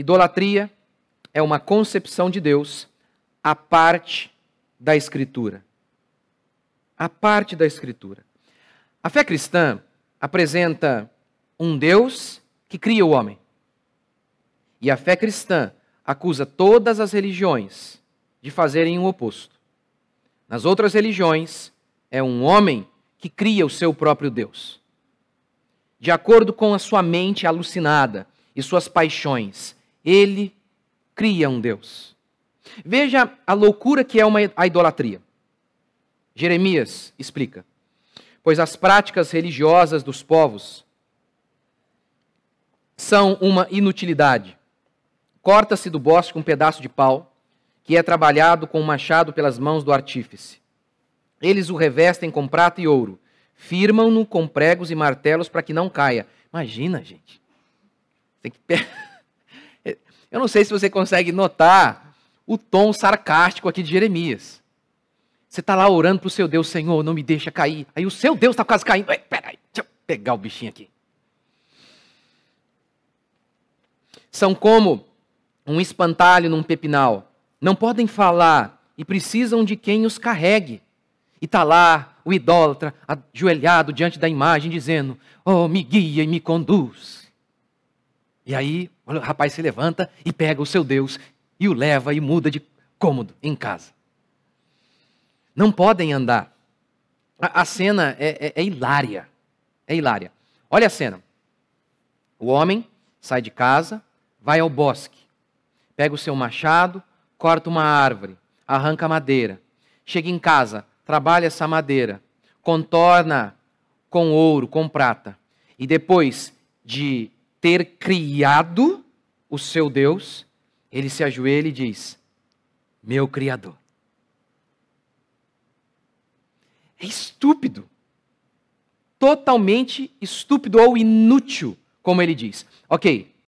Idolatria é uma concepção de Deus à parte da Escritura. À parte da Escritura. A fé cristã apresenta um Deus que cria o homem. E a fé cristã acusa todas as religiões de fazerem o oposto. Nas outras religiões, é um homem que cria o seu próprio Deus. De acordo com a sua mente alucinada e suas paixões, ele cria um Deus. Veja a loucura que é uma, a idolatria. Jeremias explica: Pois as práticas religiosas dos povos são uma inutilidade. Corta-se do bosque um pedaço de pau, que é trabalhado com um machado pelas mãos do artífice. Eles o revestem com prata e ouro, firmam-no com pregos e martelos para que não caia. Imagina, gente. Tem que pegar. Eu não sei se você consegue notar o tom sarcástico aqui de Jeremias. Você está lá orando para o seu Deus, Senhor, não me deixa cair. Aí o seu Deus está quase caindo. Ei, peraí, deixa eu pegar o bichinho aqui. São como um espantalho num pepinal. Não podem falar e precisam de quem os carregue. E está lá o idólatra ajoelhado diante da imagem, dizendo: Oh, me guia e me conduz. E aí o rapaz se levanta e pega o seu Deus e o leva e muda de cômodo em casa. Não podem andar. A, a cena é, é, é hilária. É hilária. Olha a cena. O homem sai de casa, vai ao bosque, pega o seu machado, corta uma árvore, arranca madeira. Chega em casa, trabalha essa madeira, contorna com ouro, com prata. E depois de ter criado o seu Deus, ele se ajoelha e diz: Meu Criador. É estúpido. Totalmente estúpido ou inútil, como ele diz. Ok,